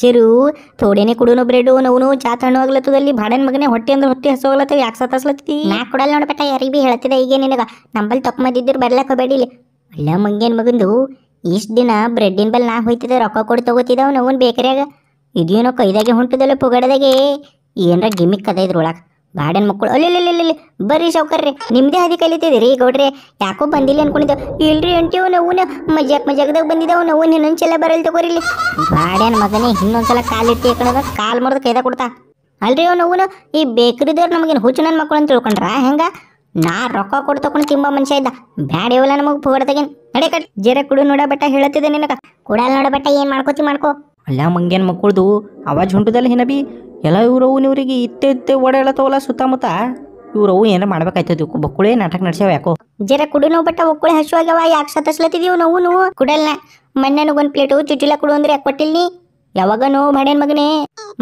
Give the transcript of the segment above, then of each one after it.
Chiru ಥೋಡೇನೆ ಕುಡುನು bread ನೋವು ಚಾತಣ್ಣು ತಣ್ಣು ಆಗ್ಲತ್ತದಲ್ಲಿ ಭಾಡನ್ ಮಗನೆ ಹೊಟ್ಟೆ ಅಂದ್ರೆ ಹೊಟ್ಟೆ ಹಸು ಯಾಕೆ ಯಾಕೆ ಹಸ್ಲತ್ತಿ ನಾ ಕೊಡಲ್ಲ ನೋಡ್ಬೇಟ ಯಾರಿಗೆ ಭೀ ಹೇಳ್ತಿದ್ದೆ ಈಗ ನಿನಗ ನಂಬಲ್ಲಿ ತಪ್ಪು ಮದ್ದಿದ್ರು ಬರ್ಲಕ್ಕ ಬೇಡಿ ಇಲ್ಲಿ ಒಳ್ಳೆ ಮಂಗೇನ್ ಮಗಂದು ಇಷ್ಟು ದಿನ ಬ್ರೆಡ್ಡಿನ ಬಲ್ ನಾ ಹೋಯ್ತಿದ್ದೆ ರೊಕ್ಕ ಕೊಟ್ಟು ತಗೋತಿದ್ದಾವ ನೋವನ್ ಬೇಕರಿಯಾಗ ಇದೇನೋ ಕೈದಾಗೆ ಹೊಂಟದಲ್ಲ ಪುಗಡದಾಗೆ ಏನರ ಗಿಮಿಕ್ ಅದ ಇದ್ರೊಳಗೆ ಬಾಡನ್ ಮಕ್ಕಳು ಅಲ್ಲಿ ಬರ್ರಿ ಶೌಕರ್ರಿ ನಿಮ್ಮದೇ ಹಾದಿ ಈಗ ಗೌಡ್ರಿ ಯಾಕೋ ಬಂದಿಲ್ಲ ಅನ್ಕೊಂಡಿದ್ದೆವು ಇಲ್ರಿ ಅಂಟಿವ್ ನೋವು ಮಜಾಕ್ ಮಜಾಕ್ದಾಗ ಬಂದಿದ್ದೆವು ನೋವು ನಿನ್ನ ಸಲ ಬರಲ್ ತಗೋರಿಲಿ ಬಾಡ್ಯನ್ ಮಗನೇ ಇನ್ನೊಂದ್ಸಲ ಕಾಲಿಟ್ಟಿ ಕಣದ ಕಾಲ್ ಮರದ ಕೈದ ಕೊಡ್ತಾ ಅಲ್ರಿ ಅವ್ ನೋವು ಈ ಬೇಕ್ರಿದವ್ರು ನಮಗೇನು ಹುಚ್ಚು ನನ್ನ ಮಕ್ಕಳು ಅಂತ ತಿಳ್ಕೊಂಡ್ರ ಹೆಂಗ ನಾ ರೊಕ್ಕ ಕೊಡ್ ತಕೊಂಡು ತಿಂಬ ಮನುಷ್ಯ ಇದ್ದ ಬ್ಯಾಡ ಇವಲ್ಲ ನಮಗೆ ಫೋಡ್ದಾಗೇನು ನಡೆ ಕಟ್ ಜರ ಕುಡು ನೋಡ ಬೆಟ್ಟ ಹೇಳತ್ತಿದ್ದೆ ನಿನಗ ಕುಡಲ್ಲ ನೋಡ ಬೆಟ್ಟ ಏನ್ ಮಾಡ್ಕೋತಿ ಮಾಡ್ಕೋ ಅಲ್ಲ ಮಂಗೇನ್ ಮಕ್ಕಳದು ಅವಾಜ್ ಹೊಂಟದಲ್ಲ ಹಿನ ಬಿ ಎಲ್ಲ ಇವ್ರವು ಇವ್ರಿಗೆ ಇತ್ತೆ ಇತ್ತೆ ಓಡಾಡತ್ತವಲ್ಲ ಸುತ್ತಮುತ್ತ ಇವ್ರವು ಏನಾರ ಮಾಡ್ಬೇಕಾಯ್ತದ ಬಕ್ಕುಳೇ ನಾಟಕ ನಡ್ಸ್ಯಾವ ಯಾಕೋ ಜರ ಕುಡು ನೋವು ಬಟ್ಟ ಒಕ್ಕುಳೆ ಹಸುವಾಗವ ಯಾಕೆ ಸತಸ್ಲತ್ತಿದೀವಿ ನೋವು ನೋವು ಕುಡಲ್ನ ಮೊನ್ನೆ ನನಗೊಂದು ಪ್ಲೇಟು ಚುಚ್ಚಿಲ್ಲ ಕುಡು ಅಂದ್ರೆ ಯಾಕೆ ಕೊಟ್ಟಿಲ್ನಿ ಯಾವಾಗ ನೋವು ಬಾಡ್ಯನ ಮಗನೇ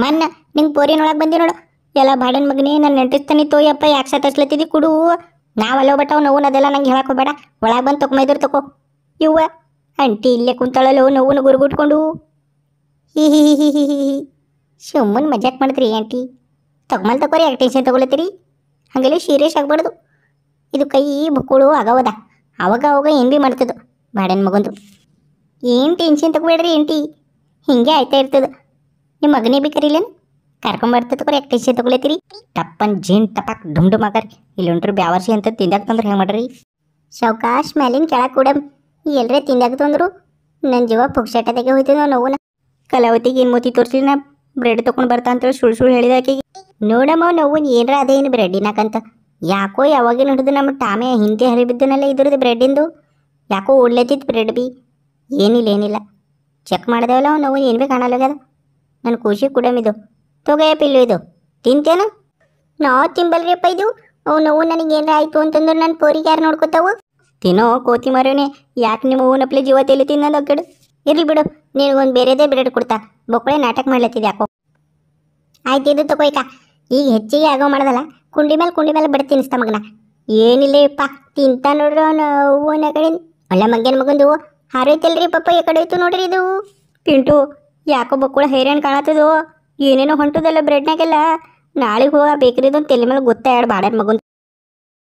ಮನ್ನ ನಿಂಗೆ ಪೋರಿನೊಳಗೆ ಬಂದಿ ನೋಡು ಎಲ್ಲ ಬಾಡನ್ ಮಗನೇ ನನ್ನ ನೆಂಟಿಸ್ತಾನೆ ತೋಯಪ್ಪ ಯಾಕೆ ಸತಸ್ಲತ್ತಿದಿ ಕುಡು ನಾವಲ್ಲೋ ಬಟ್ಟವ ಬಟ್ಟವು ನೋವು ಅದೆಲ್ಲ ನಂಗೆ ಹೇಳಕ್ಕೆ ಬೇಡ ಒಳಗೆ ಬಂದು ತಕೊಂಬೈದ್ರು ತಕೋ ಇವ್ವ ಅಂಟಿ ಇಲ್ಲೇ ಕುಂತಳಲ್ಲೋ ನೋವು ಗುರುಗುಟ್ಕೊಂಡು ಹಿ ಹಿ ಮಜಾಕ್ ಮಾಡಿದ್ರಿ ಆಂಟಿ ತಗೊಂಬಲ್ ತಗೋರಿ ಯಾಕೆ ಟೆನ್ಷನ್ ತಗೊಳತ್ತೀರಿ ಹಂಗೆಲ್ಲ ಸೀರಿಯಸ್ ಆಗಬಾರ್ದು ಇದು ಕೈ ಬುಕ್ಕುಳು ಆಗವದ ಅವಾಗ ಅವಾಗ ಏನು ಭೀ ಮಾಡ್ತದ ಬಾಡನ್ ಮಗಂದು ಏನು ಟೆನ್ಷನ್ ತಗೋಬೇಡ್ರಿ ಆಂಟಿ ಹಿಂಗೆ ಆಯ್ತಾ ಇರ್ತದ ನಿಮ್ಮ ಮಗನೇ ಬಿ ಕರೀಲೇನ್ ಕರ್ಕೊಂಬರ್ತದ ತಗೋರಿ ಯಾಕೆ ಟೆನ್ಷನ್ ತಗೊಳತ್ತೀರಿ ಟಪ್ಪನ್ ಜೀನ್ ಟಪಾಕ್ ಡುಮ್ ಡುಮ್ ಆಗಾರಿ ಬ್ಯಾವರ್ಸಿ ಅಂತ ತಿಂದಾಗ ತಂದ್ರೆ ಹೆಂಗೆ ಮಾಡ್ರಿ ಸೌಕಾಶ್ ಮೇಲಿನ ಕೆಳಗೆ ಕೂಡ ಎಲ್ಲರೇ ತಿಂದಾಗ ತಂದರು ನನ್ನ ಜೀವ ಪುಕ್ಸಾಟದಾಗೆ ಹೋಯ್ತದ ನೋವು ಕಲಾವತಿಗೆ ಏನು ಮೋತಿ ತೋರಿಸಿ ನಾ ಬ್ರೆಡ್ ತೊಗೊಂಡು ಬರ್ತಾ ಅಂತೇಳಿ ಸುಳ್ಳು ಸುಳ್ಳು ಹೇಳಿದ ಆಕೆಗೆ ನೋಡಮ್ಮ ನೋವು ಏನರ ಅದೇನು ಬ್ರೆಡ್ ಇನ್ನಾಕಂತ ಯಾಕೋ ಯಾವಾಗಿನ ಹಿಡಿದು ನಮ್ಮ ಟಾಮೆ ಹಿಂದೆ ಹರಿಬಿದ್ದನಲ್ಲ ಇದ್ರದ್ದು ಬ್ರೆಡ್ಡಿಂದು ಯಾಕೋ ಓಡ್ಲತ್ತಿತ್ತು ಬ್ರೆಡ್ ಬಿ ಏನಿಲ್ಲ ಏನಿಲ್ಲ ಚೆಕ್ ಮಾಡಿದೆವಲ್ಲ ಅವ್ನು ನೋವು ಏನು ಭೀ ಕಾಣಲ್ಲಾಗ್ಯದ ನನ್ನ ಖುಷಿ ಕೊಡಮಿದು ತೊಗೆಯ ಪಿಲ್ಲು ಇದು ತಿಂತೇನು ನಾವು ತಿಂಬಲ್ರಿಯಪ್ಪ ಇದು ಅವು ನೋವು ನನಗೆ ಏನಾರ ಆಯಿತು ಅಂತಂದ್ರೆ ನನ್ನ ಪೋರಿಗೆ ಯಾರು ನೋಡ್ಕೊತಾವು ತಿನ್ನೋ ಕೋತಿ ಮರನೇ ಯಾಕೆ ನಿಮ್ಮ ಹೂನಪ್ಲೆ ಜೀವ ತೆಲಿ ತಿನ್ನೋದು ಕಡೆ ಇರ್ಲಿ ಬಿಡು ನಿನಗೊಂದು ಬೇರೆದೇ ಬ್ರೆಡ್ ಕೊಡ್ತಾ ಬೊಕ್ಕಳೆ ನಾಟಕ ಮಾಡ್ಲತ್ತಿದ್ದೆ ಯಾಕೋ ಆಯ್ತು ಇದು ತಗೋಯ್ಕ ಈಗ ಹೆಚ್ಚಿಗೆ ಆಗೋ ಮಾಡೋದಲ್ಲ ಕುಂಡಿ ಮೇಲೆ ಕುಂಡಿ ಮೇಲೆ ಬಿಡ ತಿನ್ನಿಸ್ತ ಮಗನ ಏನಿಲ್ಲ ಇಪ್ಪ ತಿಂತ ನೋಡ್ರಿ ಅವನು ಹೂವನ ಕಡೆ ಒಳ್ಳೆ ಮಗನ ಮಗಂದು ಹಾರೈತಲ್ರಿ ಪಪ್ಪ ಈ ಕಡೆ ನೋಡ್ರಿ ಇದು ಪಿಂಟು ಯಾಕೋ ಬಕ್ಕುಳ ಹೈರಾಣ್ ಕಾಣತ್ತದು ಏನೇನೋ ಹೊಂಟದಲ್ಲ ಬ್ರೆಡ್ನಾಗೆಲ್ಲ ನಾಳೆಗೆ ಹೋಗ ಬೇಕ್ರಿದೊಂದು ತಲೆ ಮೇಲೆ ಗೊತ್ತಾಯ್ ಬಾಡ್ಯಾರ ಮಗನ್